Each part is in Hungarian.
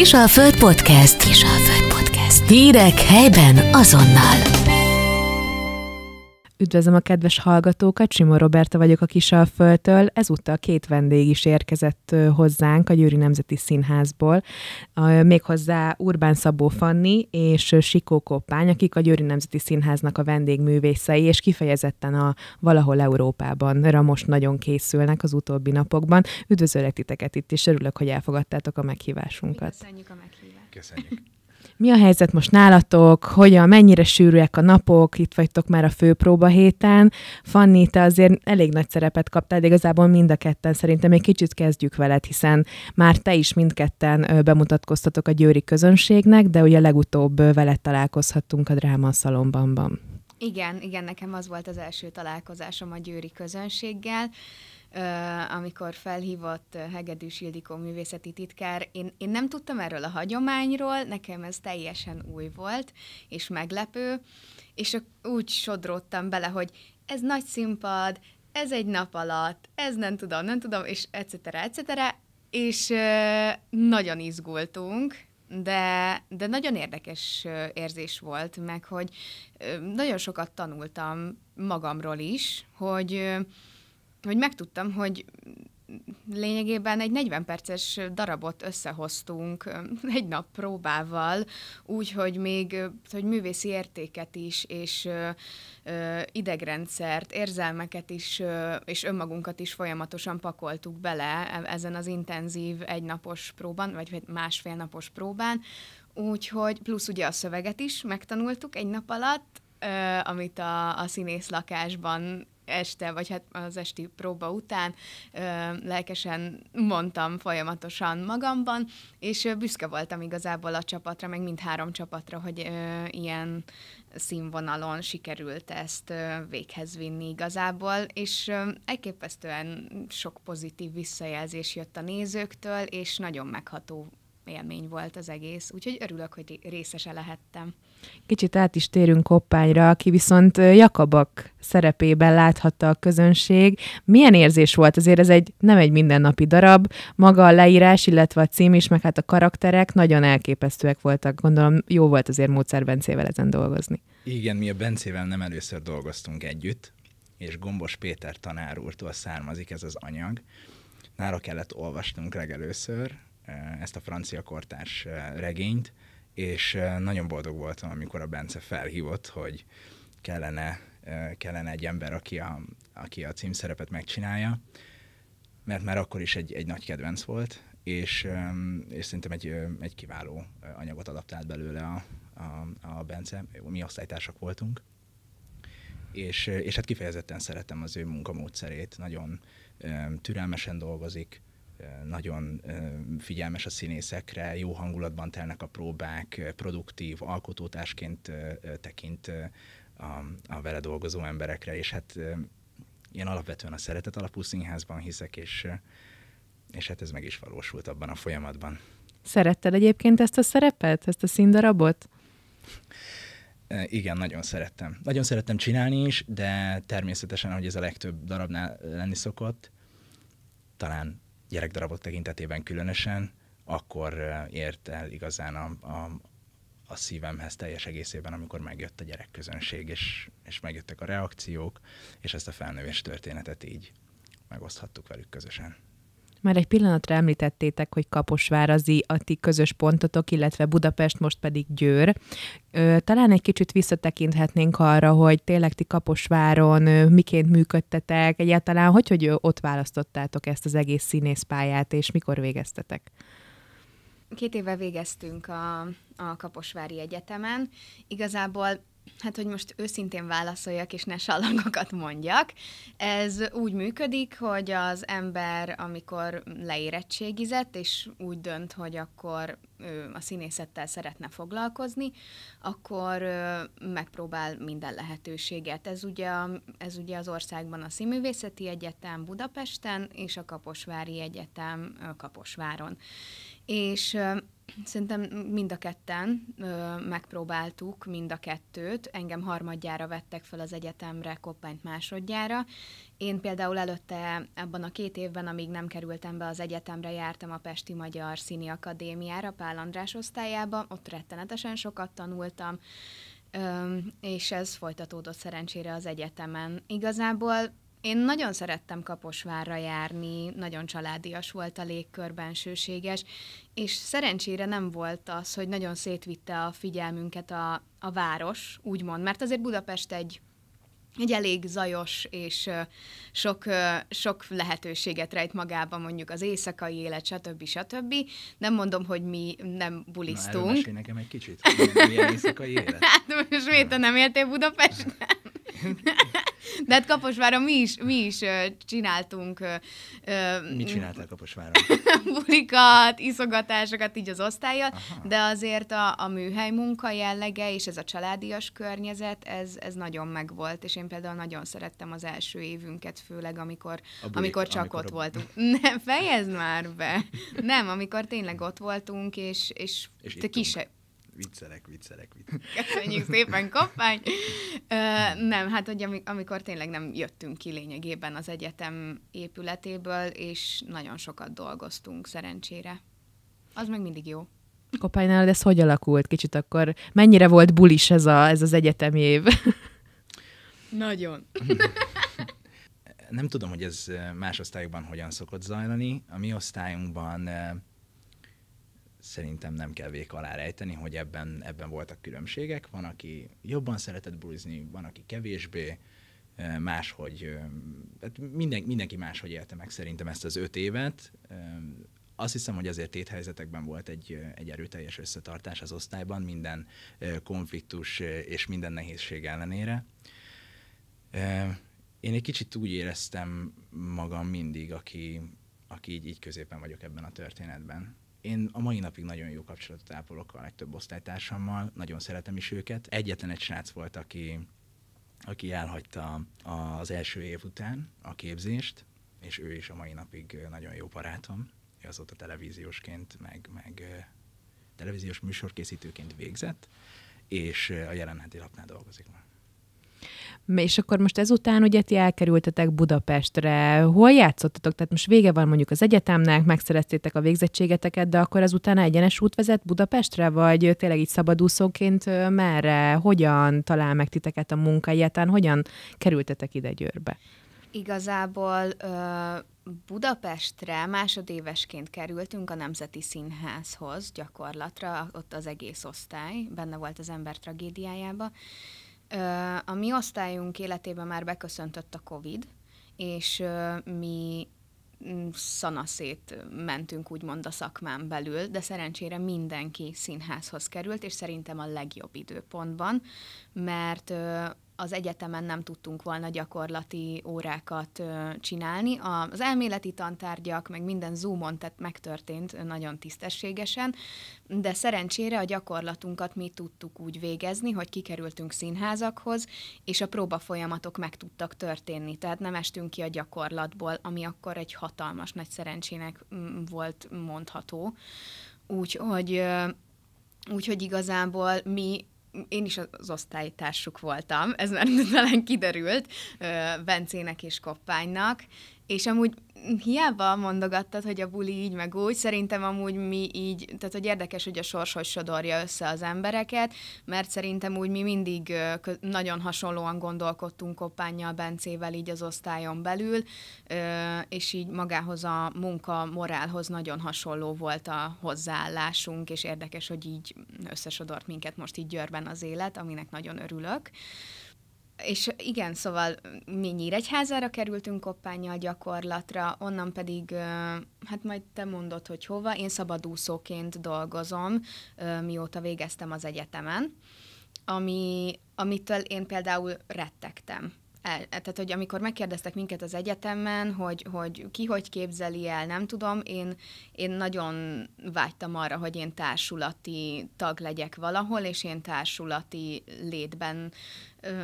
Kisalföld Podcast. Kisalföld Podcast. Hírek helyben azonnal. Üdvözlöm a kedves hallgatókat, Simon Roberta vagyok a Kisalföldtől. Ezúttal két vendég is érkezett hozzánk a Győri Nemzeti Színházból, méghozzá Urbán Szabó Fanni és Sikó Koppány, akik a Győri Nemzeti Színháznak a vendégművészei, és kifejezetten a Valahol Európában most nagyon készülnek az utóbbi napokban. Üdvözöllek titeket itt, és örülök, hogy elfogadtátok a meghívásunkat. Köszönjük a meghívást. Köszönjük mi a helyzet most nálatok, hogyan, mennyire sűrűek a napok, itt vagytok már a főpróba héten. Fanni, te azért elég nagy szerepet kaptál, de igazából mind a ketten szerintem egy kicsit kezdjük veled, hiszen már te is mindketten bemutatkoztatok a győri közönségnek, de ugye legutóbb veled találkozhattunk a Dráma Szalombanban. Igen, igen, nekem az volt az első találkozásom a győri közönséggel amikor felhívott Hegedűs Ildikó művészeti titkár. Én, én nem tudtam erről a hagyományról, nekem ez teljesen új volt, és meglepő, és úgy sodródtam bele, hogy ez nagy színpad, ez egy nap alatt, ez nem tudom, nem tudom, és etc. etc. És nagyon izgultunk, de, de nagyon érdekes érzés volt, meg hogy nagyon sokat tanultam magamról is, hogy hogy megtudtam, hogy lényegében egy 40 perces darabot összehoztunk egy nap próbával, úgyhogy még hogy művészi értéket is, és ö, idegrendszert, érzelmeket is, ö, és önmagunkat is folyamatosan pakoltuk bele e-, ezen az intenzív egynapos próban, vagy hát másfél napos próbán, úgyhogy plusz ugye a szöveget is megtanultuk egy nap alatt, ö, amit a, a színész lakásban este, vagy hát az esti próba után lelkesen mondtam folyamatosan magamban, és büszke voltam igazából a csapatra, meg mindhárom csapatra, hogy ilyen színvonalon sikerült ezt véghez vinni igazából, és elképesztően sok pozitív visszajelzés jött a nézőktől, és nagyon megható élmény volt az egész, úgyhogy örülök, hogy részese lehettem. Kicsit át is térünk Koppányra, aki viszont Jakabak szerepében láthatta a közönség. Milyen érzés volt? Azért ez egy, nem egy mindennapi darab, maga a leírás, illetve a cím is, meg hát a karakterek nagyon elképesztőek voltak. Gondolom jó volt azért Mócer Bencével ezen dolgozni. Igen, mi a Bencével nem először dolgoztunk együtt, és Gombos Péter tanár úrtól származik ez az anyag. Nála kellett olvasnunk legelőször, ezt a francia kortárs regényt, és nagyon boldog voltam, amikor a Bence felhívott, hogy kellene, kellene egy ember, aki a, aki a címszerepet megcsinálja, mert már akkor is egy, egy nagy kedvenc volt, és, és szerintem egy, egy kiváló anyagot adaptált belőle a, a, a Bence, mi osztálytársak voltunk, és, és hát kifejezetten szeretem az ő munkamódszerét, nagyon türelmesen dolgozik, nagyon figyelmes a színészekre, jó hangulatban telnek a próbák, produktív, alkotótársként tekint a, a vele dolgozó emberekre, és hát én alapvetően a szeretet alapú színházban hiszek, és, és hát ez meg is valósult abban a folyamatban. Szeretted egyébként ezt a szerepet, ezt a színdarabot? Igen, nagyon szerettem. Nagyon szerettem csinálni is, de természetesen, ahogy ez a legtöbb darabnál lenni szokott, talán gyerekdarabok tekintetében különösen, akkor ért el igazán a, a, a szívemhez teljes egészében, amikor megjött a gyerekközönség, és, és megjöttek a reakciók, és ezt a felnövés történetet így megoszthattuk velük közösen. Már egy pillanatra említettétek, hogy Kaposvárazi a ti közös pontotok, illetve Budapest, most pedig Győr. Talán egy kicsit visszatekinthetnénk arra, hogy tényleg ti Kaposváron miként működtetek, egyáltalán hogy, hogy ott választottátok ezt az egész színészpályát, és mikor végeztetek? Két éve végeztünk a, a Kaposvári Egyetemen. Igazából Hát, hogy most őszintén válaszoljak, és ne sallangokat mondjak. Ez úgy működik, hogy az ember, amikor leérettségizett, és úgy dönt, hogy akkor ő a színészettel szeretne foglalkozni, akkor megpróbál minden lehetőséget. Ez ugye, ez ugye az országban a Színművészeti Egyetem Budapesten, és a Kaposvári Egyetem Kaposváron. És Szerintem mind a ketten ö, megpróbáltuk, mind a kettőt. Engem harmadjára vettek fel az egyetemre, Koppányt másodjára. Én például előtte abban a két évben, amíg nem kerültem be az egyetemre, jártam a Pesti Magyar Színi Akadémiára, Pál András osztályába, ott rettenetesen sokat tanultam, ö, és ez folytatódott szerencsére az egyetemen. Igazából én nagyon szerettem Kaposvárra járni, nagyon családias volt a légkör, bensőséges, és szerencsére nem volt az, hogy nagyon szétvitte a figyelmünket a, a város, úgymond, mert azért Budapest egy egy elég zajos és sok, sok lehetőséget rejt magába mondjuk az éjszakai élet, stb. stb. Nem mondom, hogy mi nem bulisztunk. Na, nekem egy kicsit. Milyen éjszakai élet? Hát most miért nem éltél Budapesten? De hát Kaposváron mi is, mi is csináltunk. Mit csináltál Kaposváron? Bulikat, iszogatásokat így az osztályjal, de azért a, a műhely munka jellege és ez a családias környezet, ez, ez nagyon megvolt, és én például nagyon szerettem az első évünket, főleg amikor, bulik, amikor csak amikor ott a... voltunk. Nem, fejezd már be! Nem, amikor tényleg ott voltunk, és, és, és te kisebb viccelek, viccelek, viccelek. Köszönjük szépen, koppány! nem, hát hogy amikor tényleg nem jöttünk ki lényegében az egyetem épületéből, és nagyon sokat dolgoztunk szerencsére. Az meg mindig jó. Kopánynál de ez hogy alakult kicsit akkor? Mennyire volt bulis ez, a, ez az egyetem év? Nagyon. Nem tudom, hogy ez más osztályokban hogyan szokott zajlani. A mi osztályunkban szerintem nem kell vék alá rejteni, hogy ebben, ebben voltak különbségek. Van, aki jobban szeretett bulizni, van, aki kevésbé, máshogy, hát minden, mindenki máshogy élte meg szerintem ezt az öt évet. Azt hiszem, hogy azért téthelyzetekben volt egy, egy erőteljes összetartás az osztályban, minden konfliktus és minden nehézség ellenére. Én egy kicsit úgy éreztem magam mindig, aki, aki így, így középen vagyok ebben a történetben. Én a mai napig nagyon jó kapcsolatot ápolok a legtöbb osztálytársammal, nagyon szeretem is őket. Egyetlen egy srác volt, aki, aki elhagyta az első év után a képzést, és ő is a mai napig nagyon jó barátom. Ő azóta televíziósként, meg, meg televíziós műsorkészítőként végzett, és a jelenheti lapnál dolgozik már. És akkor most ezután ugye ti elkerültetek Budapestre. Hol játszottatok? Tehát most vége van mondjuk az egyetemnek, megszereztétek a végzettségeteket, de akkor ezután egyenes út vezet Budapestre, vagy tényleg így szabadúszóként merre, hogyan talál meg titeket a munka egyáltalán, hogyan kerültetek ide Győrbe? Igazából Budapestre másodévesként kerültünk a Nemzeti Színházhoz gyakorlatra, ott az egész osztály benne volt az ember tragédiájába, a mi osztályunk életében már beköszöntött a COVID, és mi mm, szanaszét mentünk úgymond a szakmán belül, de szerencsére mindenki színházhoz került, és szerintem a legjobb időpontban, mert az egyetemen nem tudtunk volna gyakorlati órákat csinálni. Az elméleti tantárgyak, meg minden Zoomon tehát megtörtént nagyon tisztességesen, de szerencsére a gyakorlatunkat mi tudtuk úgy végezni, hogy kikerültünk színházakhoz, és a próba folyamatok meg tudtak történni, tehát nem estünk ki a gyakorlatból, ami akkor egy hatalmas nagy szerencsének mm, volt mondható. Úgyhogy úgy, igazából mi én is az osztálytársuk voltam, ez már talán kiderült, Bencének és Koppánynak, és amúgy hiába mondogattad, hogy a buli így meg úgy, szerintem amúgy mi így, tehát hogy érdekes, hogy a sors hogy sodorja össze az embereket, mert szerintem úgy mi mindig nagyon hasonlóan gondolkodtunk Koppánnyal, Bencével így az osztályon belül, és így magához a munka morálhoz nagyon hasonló volt a hozzáállásunk, és érdekes, hogy így összesodort minket most így Győrben az élet, aminek nagyon örülök és igen, szóval mi Nyíregyházára kerültünk koppányjal gyakorlatra, onnan pedig, hát majd te mondod, hogy hova, én szabadúszóként dolgozom, mióta végeztem az egyetemen, ami, amitől én például rettegtem. El, e, tehát, hogy amikor megkérdeztek minket az egyetemen, hogy, hogy ki hogy képzeli el, nem tudom, én, én nagyon vágytam arra, hogy én társulati tag legyek valahol, és én társulati létben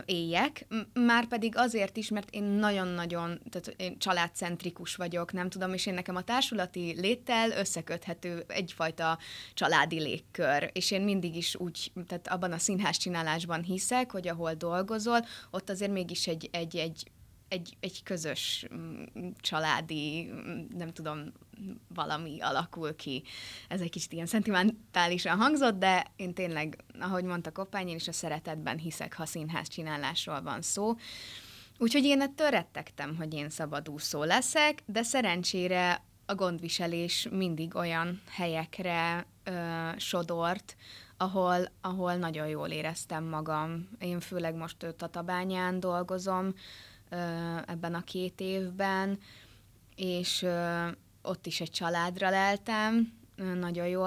éljek, már pedig azért is, mert én nagyon-nagyon tehát én családcentrikus vagyok, nem tudom, és én nekem a társulati léttel összeköthető egyfajta családi légkör, és én mindig is úgy, tehát abban a színház csinálásban hiszek, hogy ahol dolgozol, ott azért mégis egy, egy, egy egy, egy közös családi, nem tudom, valami alakul ki. Ez egy kicsit ilyen szentimentálisan hangzott, de én tényleg, ahogy mondta Koppány, én is a szeretetben hiszek, ha színház csinálásról van szó. Úgyhogy én ettől rettegtem, hogy én szabadúszó leszek, de szerencsére a gondviselés mindig olyan helyekre ö, sodort, ahol, ahol nagyon jól éreztem magam. Én főleg most ő, Tatabányán dolgozom ö, ebben a két évben, és ö, ott is egy családra leltem, nagyon jó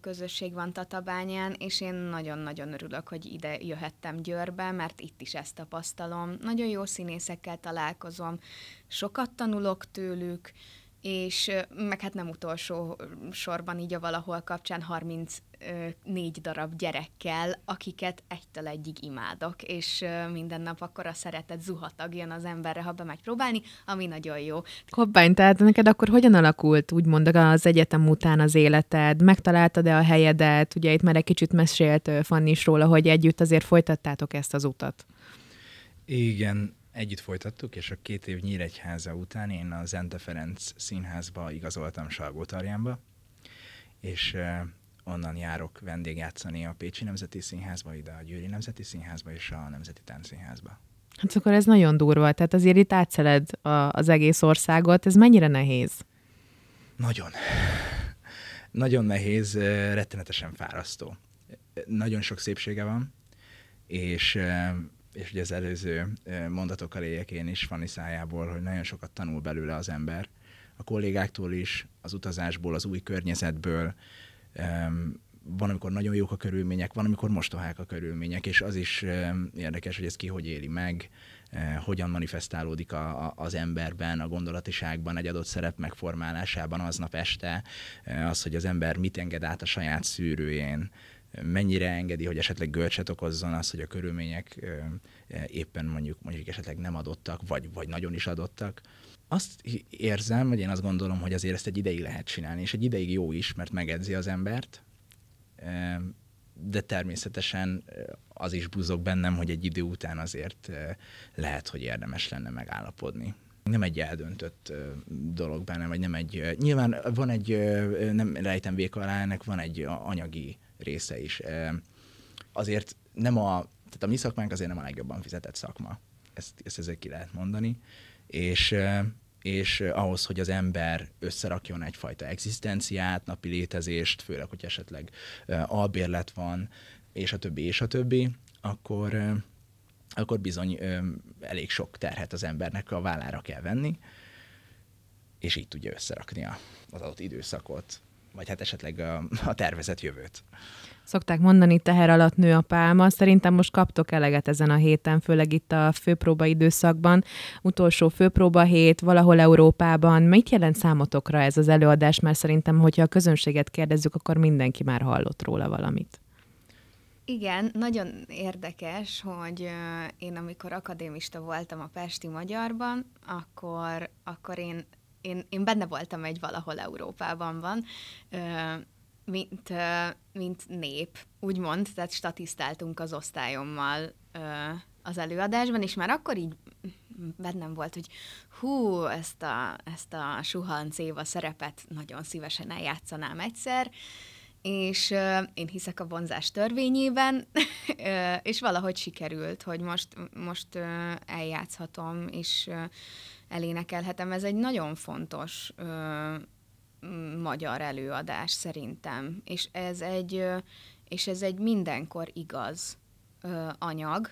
közösség van Tatabányán, és én nagyon-nagyon örülök, hogy ide jöhettem Győrbe, mert itt is ezt tapasztalom. Nagyon jó színészekkel találkozom, sokat tanulok tőlük, és meg hát nem utolsó sorban így a valahol kapcsán 30 ö, négy darab gyerekkel, akiket egytől egyig imádok, és ö, minden nap akkor a szeretet zuhatag jön az emberre, ha bemegy próbálni, ami nagyon jó. Kobbány, tehát neked akkor hogyan alakult, úgymond az egyetem után az életed? Megtaláltad-e a helyedet? Ugye itt már egy kicsit mesélt Fanni is róla, hogy együtt azért folytattátok ezt az utat. Igen, együtt folytattuk, és a két év Nyíregyháza után én a Zente Ferenc színházba igazoltam Salgótarjánba, és onnan járok vendégjátszani a Pécsi Nemzeti Színházba, ide a Győri Nemzeti Színházba és a Nemzeti Táncszínházba. Hát akkor ez nagyon durva, tehát azért itt átszeled a, az egész országot, ez mennyire nehéz? Nagyon. Nagyon nehéz, rettenetesen fárasztó. Nagyon sok szépsége van, és, és ugye az előző mondatokkal éljek én is Fanny szájából, hogy nagyon sokat tanul belőle az ember, a kollégáktól is, az utazásból, az új környezetből, van, amikor nagyon jók a körülmények, van, amikor mostohák a körülmények, és az is érdekes, hogy ez ki hogy éli meg, eh, hogyan manifestálódik a, a, az emberben, a gondolatiságban, egy adott szerep megformálásában aznap este, eh, az, hogy az ember mit enged át a saját szűrőjén, mennyire engedi, hogy esetleg görcset okozzon az, hogy a körülmények eh, éppen mondjuk, mondjuk esetleg nem adottak, vagy, vagy nagyon is adottak azt érzem, vagy én azt gondolom, hogy azért ezt egy ideig lehet csinálni, és egy ideig jó is, mert megedzi az embert, de természetesen eh, az is buzog bennem, hogy egy idő után azért eh, lehet, hogy érdemes lenne megállapodni. Nem egy eldöntött eh, dolog benne, vagy nem egy... Nyilván van egy, nem rejtem vék alá, ennek van egy anyagi része is. Azért nem a... Tehát a mi szakmánk azért nem a legjobban fizetett szakma. Ezt, ezt ezzel ki lehet mondani és és ahhoz, hogy az ember összerakjon egyfajta egzisztenciát, napi létezést, főleg, hogy esetleg albérlet van, és a többi, és a többi, akkor, akkor bizony elég sok terhet az embernek a vállára kell venni, és így tudja összerakni az adott időszakot, vagy hát esetleg a, a tervezett jövőt. Szokták mondani, teher alatt nő a pálma. Szerintem most kaptok eleget ezen a héten, főleg itt a főpróba időszakban. Utolsó főpróba hét valahol Európában. Mit jelent számotokra ez az előadás? Mert szerintem, hogyha a közönséget kérdezzük, akkor mindenki már hallott róla valamit. Igen, nagyon érdekes, hogy én amikor akadémista voltam a Pesti Magyarban, akkor, akkor én én, én benne voltam egy valahol Európában van mint, mint nép, úgymond, tehát statisztáltunk az osztályommal az előadásban, és már akkor így bennem volt, hogy hú, ezt a, ezt a Suhan a szerepet nagyon szívesen eljátszanám egyszer, és én hiszek a vonzás törvényében, és valahogy sikerült, hogy most, most eljátszhatom, és elénekelhetem. Ez egy nagyon fontos magyar előadás szerintem, és ez egy, és ez egy mindenkor igaz anyag,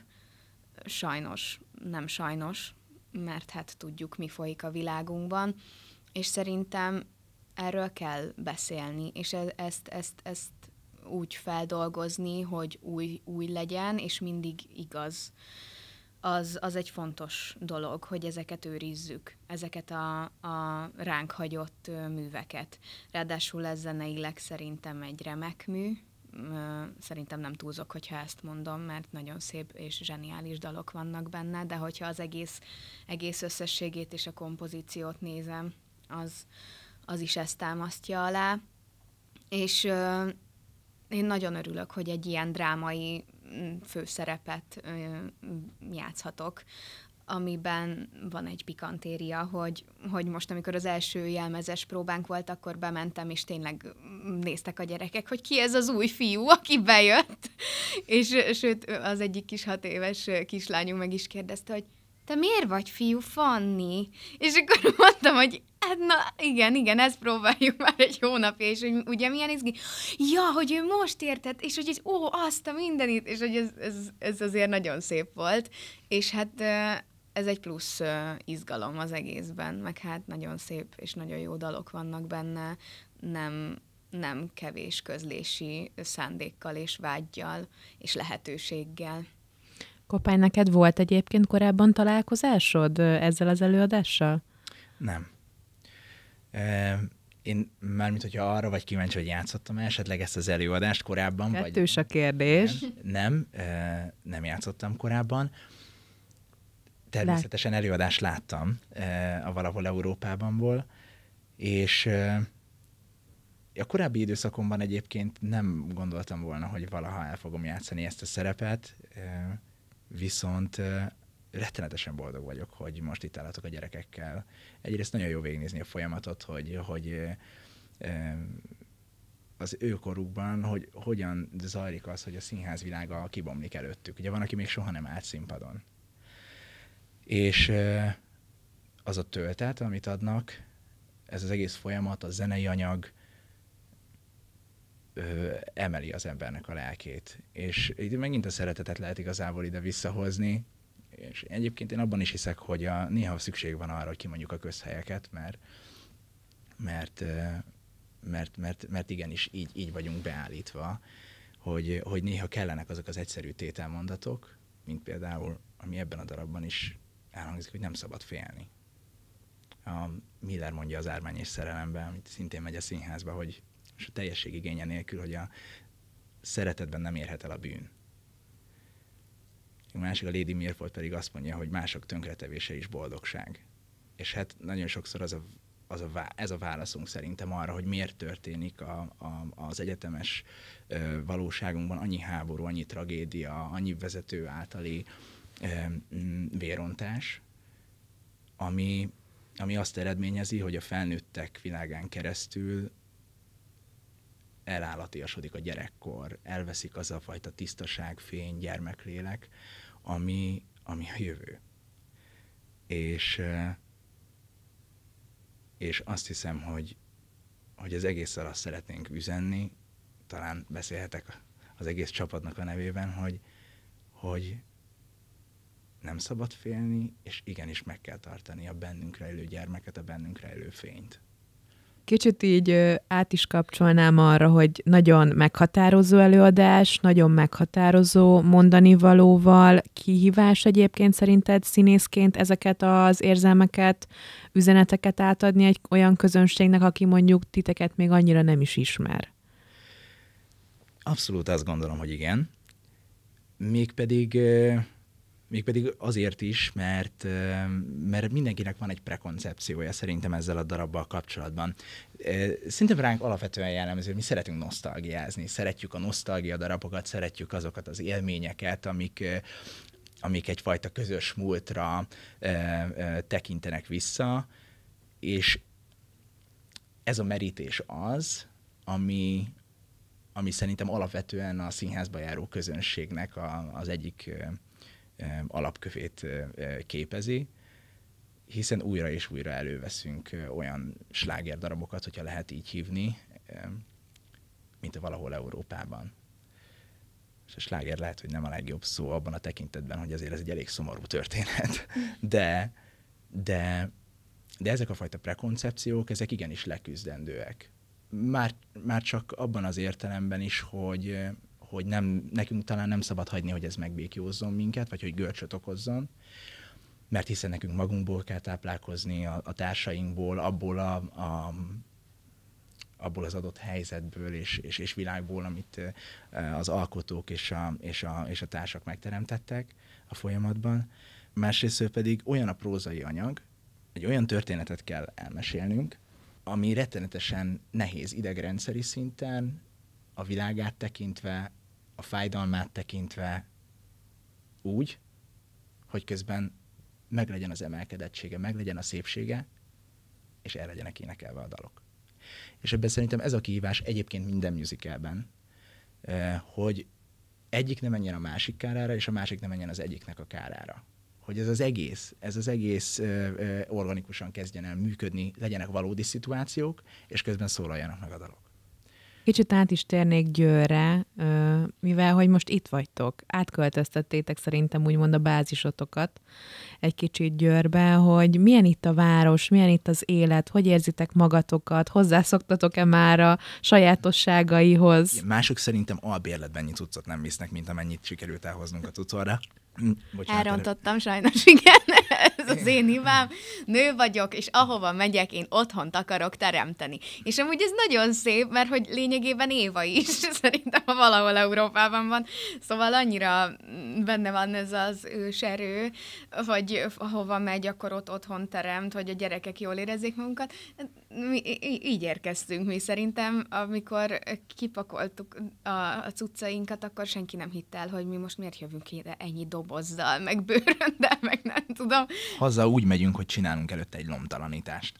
sajnos, nem sajnos, mert hát tudjuk, mi folyik a világunkban, és szerintem erről kell beszélni, és e- ezt, ezt, ezt úgy feldolgozni, hogy új, új legyen, és mindig igaz. Uh, az, az egy fontos dolog, hogy ezeket őrizzük, ezeket a, a ránk hagyott műveket. Ráadásul ez zeneileg szerintem egy remek mű, szerintem nem túlzok, hogyha ezt mondom, mert nagyon szép és zseniális dalok vannak benne, de hogyha az egész, egész összességét és a kompozíciót nézem, az, az is ezt támasztja alá. És én nagyon örülök, hogy egy ilyen drámai Mm, főszerepet játszhatok amiben van egy pikantéria, hogy, hogy most, amikor az első jelmezes próbánk volt, akkor bementem, és tényleg néztek a gyerekek, hogy ki ez az új fiú, aki bejött. és sőt, az egyik kis hat éves kislányunk meg is kérdezte, hogy te miért vagy fiú Fanni? És akkor mondtam, hogy Hát na, igen, igen, ezt próbáljuk már egy hónapja, és hogy ugye milyen izgi. Ja, hogy ő most értett, és hogy így, ó, azt a mindenit, és hogy ez, ez, ez azért nagyon szép volt. És hát ez egy plusz izgalom az egészben, meg hát nagyon szép és nagyon jó dalok vannak benne, nem, nem kevés közlési szándékkal és vágyjal és lehetőséggel. Kopány, neked volt egyébként korábban találkozásod ezzel az előadással? Nem. Én mármint, hogyha arra vagy kíváncsi, hogy játszottam -e esetleg ezt az előadást korábban. Kettős vagy... a kérdés. Nem, nem, nem játszottam korábban. Természetesen előadást láttam a valahol Európábanból, és a korábbi időszakomban egyébként nem gondoltam volna, hogy valaha el fogom játszani ezt a szerepet, viszont rettenetesen boldog vagyok, hogy most itt állatok a gyerekekkel. Egyrészt nagyon jó végignézni a folyamatot, hogy, hogy az ő korukban, hogy hogyan zajlik az, hogy a színház világa kibomlik előttük. Ugye van, aki még soha nem állt színpadon. És az a töltet, amit adnak, ez az egész folyamat, a zenei anyag ö, emeli az embernek a lelkét. És itt megint a szeretetet lehet igazából ide visszahozni, és egyébként én abban is hiszek, hogy a, néha szükség van arra, hogy kimondjuk a közhelyeket, mert, mert, mert, mert, mert igenis így, így vagyunk beállítva, hogy, hogy néha kellenek azok az egyszerű tételmondatok, mint például, ami ebben a darabban is elhangzik, hogy nem szabad félni. A Miller mondja az Ármány és szerelemben, amit szintén megy a színházba, hogy és a teljesség igénye nélkül, hogy a szeretetben nem érhet el a bűn. A másik, a Lady Mirford pedig azt mondja, hogy mások tönkretevése is boldogság. És hát nagyon sokszor az a, az a, ez a válaszunk szerintem arra, hogy miért történik a, a, az egyetemes ö, valóságunkban annyi háború, annyi tragédia, annyi vezető általi ö, vérontás, ami, ami azt eredményezi, hogy a felnőttek világán keresztül elállatiasodik a gyerekkor, elveszik az a fajta tisztaság, fény, gyermeklélek, ami, ami a jövő. És, eh, és azt hiszem, hogy, hogy az egész azt szeretnénk üzenni, talán beszélhetek az egész csapatnak a nevében, hogy, hogy nem szabad félni, és igenis meg kell tartani a bennünk rejlő gyermeket, a bennünk rejlő fényt kicsit így át is kapcsolnám arra, hogy nagyon meghatározó előadás, nagyon meghatározó mondani valóval, kihívás egyébként szerinted színészként ezeket az érzelmeket, üzeneteket átadni egy olyan közönségnek, aki mondjuk titeket még annyira nem is ismer? Abszolút azt gondolom, hogy igen. Mégpedig Mégpedig azért is, mert, mert mindenkinek van egy prekoncepciója szerintem ezzel a darabbal kapcsolatban. Szerintem ránk alapvetően jellemző, hogy mi szeretünk nosztalgiázni, szeretjük a nosztalgia darabokat, szeretjük azokat az élményeket, amik, amik egyfajta közös múltra tekintenek vissza, és ez a merítés az, ami, ami szerintem alapvetően a színházba járó közönségnek a, az egyik alapkövét képezi, hiszen újra és újra előveszünk olyan slágerdarabokat, hogyha lehet így hívni, mint valahol Európában. És a sláger lehet, hogy nem a legjobb szó abban a tekintetben, hogy azért ez egy elég szomorú történet, de, de, de ezek a fajta prekoncepciók, ezek igenis leküzdendőek. Már, már csak abban az értelemben is, hogy hogy nem, nekünk talán nem szabad hagyni, hogy ez megbékjózzon minket, vagy hogy görcsöt okozzon, mert hiszen nekünk magunkból kell táplálkozni, a, a társainkból, abból a, a abból az adott helyzetből és, és, és világból, amit az alkotók és a, és, a, és a társak megteremtettek a folyamatban. Másrészt pedig olyan a prózai anyag, egy olyan történetet kell elmesélnünk, ami rettenetesen nehéz idegrendszeri szinten, a világát tekintve, a fájdalmát tekintve úgy, hogy közben meglegyen az emelkedettsége, meglegyen a szépsége, és el legyenek énekelve a dalok. És ebben szerintem ez a kihívás egyébként minden musicalben, hogy egyik ne menjen a másik kárára, és a másik ne menjen az egyiknek a kárára. Hogy ez az egész, ez az egész ö, ö, organikusan kezdjen el működni, legyenek valódi szituációk, és közben szólaljanak meg a dalok. Kicsit át is térnék Győrre, mivel hogy most itt vagytok. Átköltöztettétek szerintem úgymond a bázisotokat egy kicsit Győrbe, hogy milyen itt a város, milyen itt az élet, hogy érzitek magatokat, hozzászoktatok-e már a sajátosságaihoz? mások szerintem albérletben nyit cuccot nem visznek, mint amennyit sikerült elhoznunk a cucorra. Bocsánat, Elrontottam de... sajnos, igen, ez az én hibám. Nő vagyok, és ahova megyek, én otthon akarok teremteni. És amúgy ez nagyon szép, mert hogy lényegében Éva is, szerintem valahol Európában van. Szóval annyira mm, benne van ez az őserő, hogy eh, ahova megy, akkor ott otthon teremt, hogy a gyerekek jól érezzék magukat mi, így érkeztünk mi szerintem, amikor kipakoltuk a, a cuccainkat, akkor senki nem hitt el, hogy mi most miért jövünk ide ennyi dobozzal, meg bőröndel, meg nem tudom. Haza úgy megyünk, hogy csinálunk előtte egy lomtalanítást.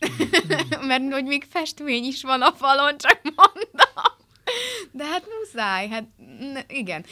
Mert hogy még festmény is van a falon, csak mondom. De hát muszáj, hát igen.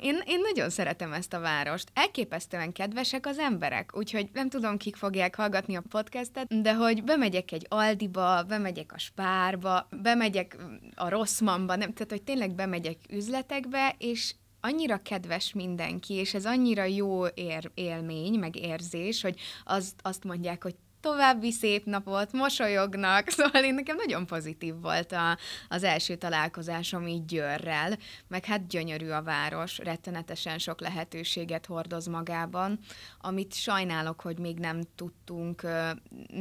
Én, én nagyon szeretem ezt a várost. Elképesztően kedvesek az emberek, úgyhogy nem tudom, kik fogják hallgatni a podcastet, de hogy bemegyek egy Aldiba, bemegyek a Spárba, bemegyek a Rosszmanba, nem, tehát hogy tényleg bemegyek üzletekbe, és annyira kedves mindenki, és ez annyira jó ér, élmény, meg érzés, hogy azt, azt mondják, hogy további szép napot, mosolyognak, szóval én nekem nagyon pozitív volt a, az első találkozásom így Győrrel, meg hát gyönyörű a város, rettenetesen sok lehetőséget hordoz magában, amit sajnálok, hogy még nem tudtunk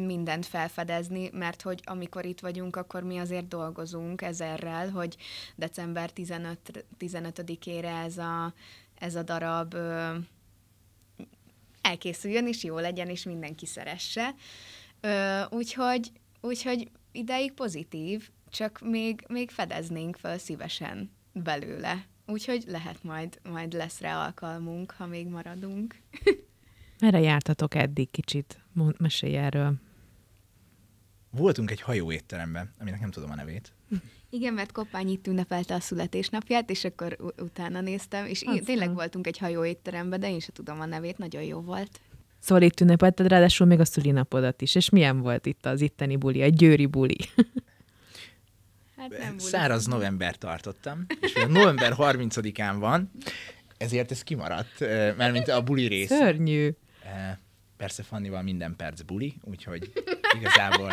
mindent felfedezni, mert hogy amikor itt vagyunk, akkor mi azért dolgozunk ezerrel, hogy december 15, 15-ére ez a, ez a darab elkészüljön, és jó legyen, és mindenki szeresse. Ö, úgyhogy, úgyhogy ideig pozitív, csak még, még fedeznénk fel szívesen belőle. Úgyhogy lehet majd, majd lesz rá alkalmunk, ha még maradunk. Merre jártatok eddig kicsit? Mond, mesélj erről. Voltunk egy hajóétteremben, aminek nem tudom a nevét. Igen, mert Koppány itt ünnepelte a születésnapját, és akkor utána néztem, és Aztán. tényleg voltunk egy hajó étteremben, de én se tudom a nevét, nagyon jó volt. Szóval itt ünnepelted, ráadásul még a szülinapodat is. És milyen volt itt az itteni buli, a győri buli? Hát nem buli. Száraz november tartottam, és november 30-án van, ezért ez kimaradt, eh, mint a buli rész. Szörnyű. Eh, persze Fannival minden perc buli, úgyhogy igazából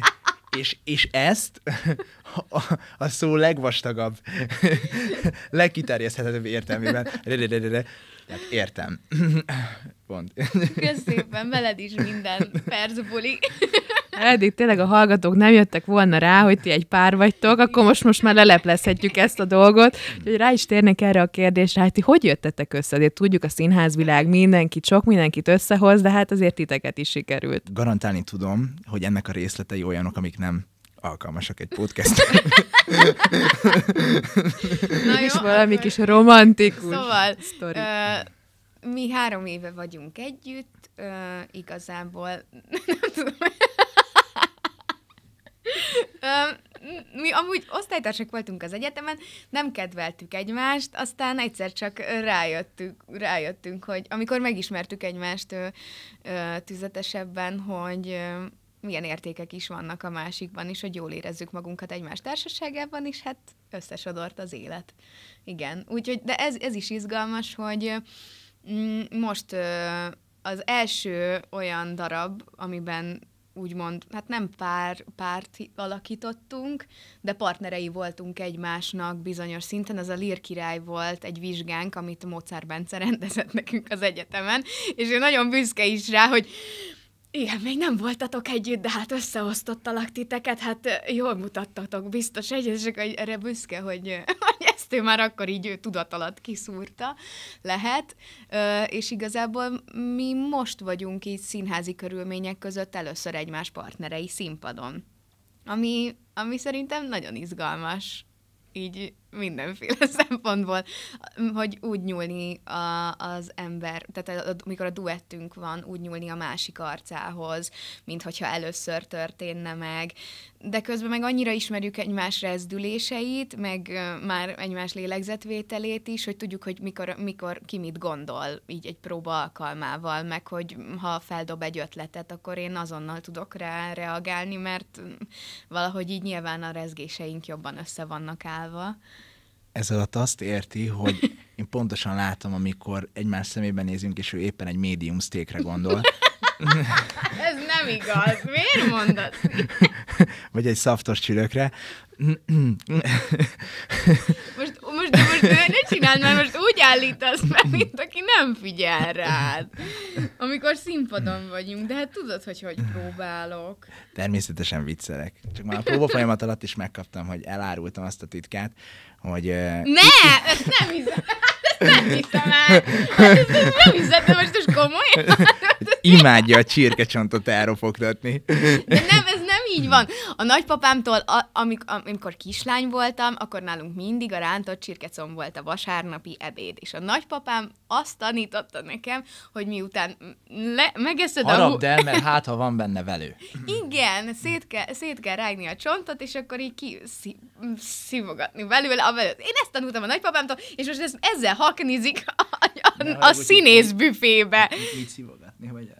És, és ezt a, a szó legvastagabb, legkiterjeszthetetőbb értelmében. Tehát értem. Pont. Köszönöm, veled is minden perc buli eddig tényleg a hallgatók nem jöttek volna rá, hogy ti egy pár vagytok, akkor most, most már leleplezhetjük ezt a dolgot. Úgyhogy rá is térnek erre a kérdésre, hát ti hogy jöttetek össze? Azért tudjuk, a színházvilág mindenki, sok, mindenkit összehoz, de hát azért titeket is sikerült. Garantálni tudom, hogy ennek a részletei olyanok, amik nem alkalmasak egy podcast. Na jó, és valami kis romantikus szóval, sztori. Uh, mi három éve vagyunk együtt, uh, igazából nem tudom, mi amúgy osztálytársak voltunk az egyetemen, nem kedveltük egymást, aztán egyszer csak rájöttünk, rájöttünk hogy amikor megismertük egymást tüzetesebben, hogy milyen értékek is vannak a másikban, és hogy jól érezzük magunkat egymás társaságában, és hát összesodort az élet. Igen, úgyhogy, de ez, ez is izgalmas, hogy most az első olyan darab, amiben úgymond, hát nem pár párt alakítottunk, de partnerei voltunk egymásnak bizonyos szinten. Az a Lír király volt egy vizsgánk, amit Mozart Bence rendezett nekünk az egyetemen, és ő nagyon büszke is rá, hogy igen, még nem voltatok együtt, de hát összeosztottalak titeket, hát jól mutattatok, biztos egyesek erre büszke, hogy, hogy ezt ő már akkor így tudat alatt kiszúrta, lehet, és igazából mi most vagyunk így színházi körülmények között először egymás partnerei színpadon, ami, ami szerintem nagyon izgalmas, így mindenféle szempontból, hogy úgy nyúlni a, az ember, tehát amikor a duettünk van, úgy nyúlni a másik arcához, mint hogyha először történne meg. De közben meg annyira ismerjük egymás rezdüléseit, meg már egymás lélegzetvételét is, hogy tudjuk, hogy mikor, mikor ki mit gondol így egy próba alkalmával, meg hogy ha feldob egy ötletet, akkor én azonnal tudok rá reagálni, mert valahogy így nyilván a rezgéseink jobban össze vannak állva ez alatt azt érti, hogy én pontosan látom, amikor egymás szemében nézünk, és ő éppen egy médium steakre gondol. ez nem igaz. Miért mondod? Vagy egy szaftos csülökre. Most most, de most ne csináld, mert most úgy állítasz meg, mint aki nem figyel rád. Amikor színpadon vagyunk, de hát tudod, hogy hogy próbálok. Természetesen viccelek. Csak már a próba folyamat alatt is megkaptam, hogy elárultam azt a titkát, hogy... Ne! ezt nem hiszem! nem hiszem el! Hát nem hiszem, de most is komolyan? Imádja a csirkecsontot elrofogtatni. De nem, ez így van. A nagypapámtól, a, amik, amikor kislány voltam, akkor nálunk mindig a rántott csirkecom volt a vasárnapi ebéd, és a nagypapám azt tanította nekem, hogy miután le, megeszed Harap a... el, mert hát, ha van benne velő. Igen, szét kell, szét kell rágni a csontot, és akkor így ki szí, szívogatni belőle a velőt. Én ezt tanultam a nagypapámtól, és most ezzel haknizik a, a, a, a színész büfébe. Mit szívog? szeretné, hogy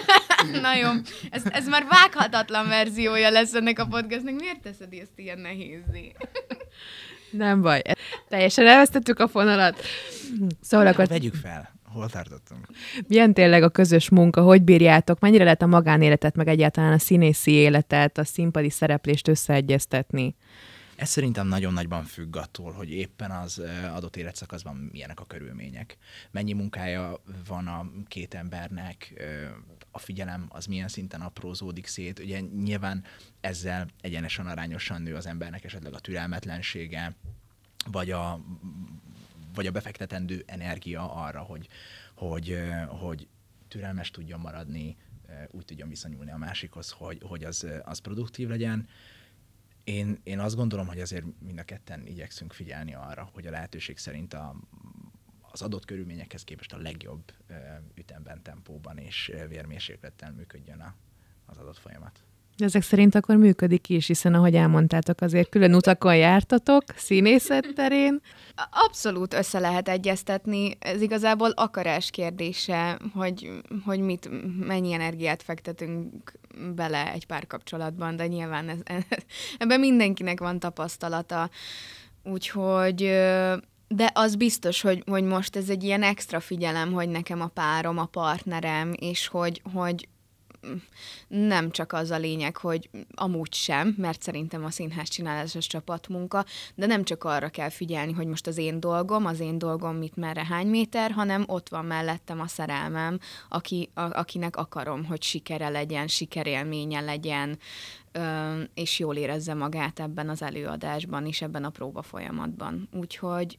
Na jó, ez, ez már vághatatlan verziója lesz ennek a podcastnek. Miért teszed ezt ilyen nehézé? Nem baj, teljesen elvesztettük a fonalat. Szóval akkor... Vegyük fel, hol tartottunk. Milyen tényleg a közös munka, hogy bírjátok, mennyire lehet a magánéletet, meg egyáltalán a színészi életet, a színpadi szereplést összeegyeztetni? Ez szerintem nagyon nagyban függ attól, hogy éppen az adott életszakaszban milyenek a körülmények. Mennyi munkája van a két embernek, a figyelem az milyen szinten aprózódik szét. Ugye nyilván ezzel egyenesen arányosan nő az embernek esetleg a türelmetlensége, vagy a, vagy a befektetendő energia arra, hogy, hogy, hogy türelmes tudjon maradni, úgy tudjon viszonyulni a másikhoz, hogy, hogy az, az produktív legyen. Én, én azt gondolom, hogy azért mind a ketten igyekszünk figyelni arra, hogy a lehetőség szerint a, az adott körülményekhez képest a legjobb ütemben, tempóban és vérmérséklettel működjön a, az adott folyamat ezek szerint akkor működik is, hiszen ahogy elmondtátok, azért külön utakon jártatok, színészet terén. Abszolút össze lehet egyeztetni. Ez igazából akarás kérdése, hogy, hogy mit, mennyi energiát fektetünk bele egy párkapcsolatban, de nyilván ez, ebben mindenkinek van tapasztalata. Úgyhogy de az biztos, hogy, hogy most ez egy ilyen extra figyelem, hogy nekem a párom, a partnerem, és hogy, hogy nem csak az a lényeg, hogy amúgy sem, mert szerintem a színház a csapatmunka, de nem csak arra kell figyelni, hogy most az én dolgom, az én dolgom mit merre hány méter, hanem ott van mellettem a szerelmem, aki, a, akinek akarom, hogy sikere legyen, sikerélménye legyen, ö, és jól érezze magát ebben az előadásban és ebben a próba folyamatban. Úgyhogy,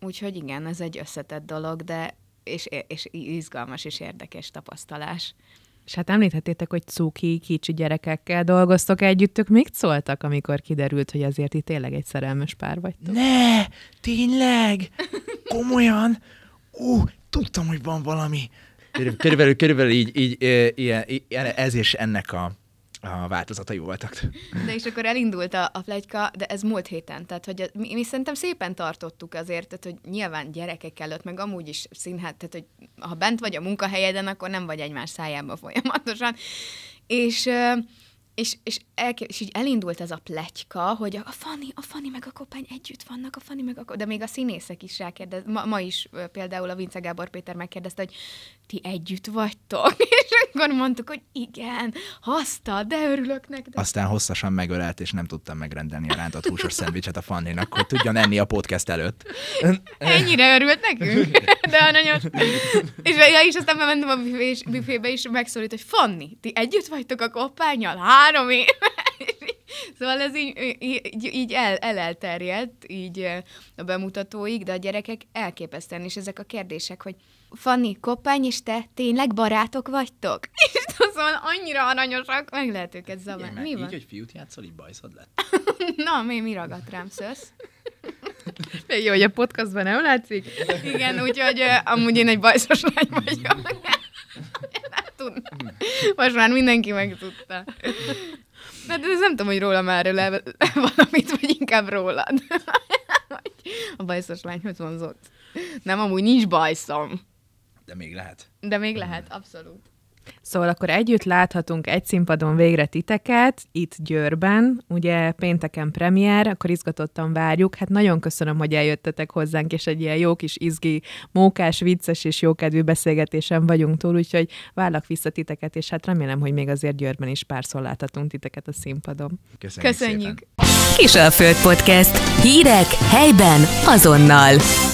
úgyhogy igen, ez egy összetett dolog, de és, és izgalmas és érdekes tapasztalás. És hát említhetétek, hogy cuki, kicsi gyerekekkel dolgoztok együtt, ők mit szóltak, amikor kiderült, hogy azért itt tényleg egy szerelmes pár vagytok? Ne! Tényleg! Komolyan! Ú, tudtam, hogy van valami! Körülbelül, körülbelül így, így, ilyen, ilyen ez és ennek a a változatai voltak. De és akkor elindult a, a plegyka, de ez múlt héten, tehát hogy mi, mi szerintem szépen tartottuk azért, tehát hogy nyilván gyerekek előtt, meg amúgy is színház, tehát hogy ha bent vagy a munkahelyeden, akkor nem vagy egymás szájában folyamatosan. És és, és, elke- és így elindult ez a pletyka, hogy a Fanni, a Fanni meg a Kopány együtt vannak, a Fanni meg a De még a színészek is rákérdez, ma, ma is például a Vince Gábor Péter megkérdezte, hogy ti együtt vagytok, és akkor mondtuk, hogy igen, haszta, de örülök neked. Aztán hosszasan megölelt, és nem tudtam megrendelni a rántott húsos szendvicset a Fanninak, hogy tudjon enni a podcast előtt. Ennyire örült nekünk, de a nagyon... És, ja, és aztán bementem a büfébe, és megszólít, hogy Fanni, ti együtt vagytok a kopányal? Hát három éve. Szóval ez így, így, így el, elterjedt, így a bemutatóig, de a gyerekek elképesztően, és ezek a kérdések, hogy Fanni, Koppány és te tényleg barátok vagytok? És azon szóval annyira aranyosak, meg lehet őket zavarni. Igen, mi így, van? hogy fiút játszol, így bajszod lett. Na, mi, mi ragadt rám, szősz? jó, hogy a podcastban nem látszik. Igen, úgyhogy amúgy én egy bajszos lány vagyok tud. Most már mindenki megtudta. Hát ez nem tudom, hogy róla már le, le valamit, vagy inkább rólad. A bajszos lányhoz vonzott. Nem, amúgy nincs bajszom. De még lehet. De még lehet, abszolút. Szóval akkor együtt láthatunk egy színpadon végre titeket, itt Győrben, ugye pénteken premier, akkor izgatottan várjuk. Hát nagyon köszönöm, hogy eljöttetek hozzánk, és egy ilyen jó kis izgi, mókás, vicces és jókedvű beszélgetésen vagyunk túl, úgyhogy várlak vissza titeket, és hát remélem, hogy még azért Győrben is párszor láthatunk titeket a színpadon. Köszönjük! Köszönjük. a Föld Podcast. Hírek helyben azonnal.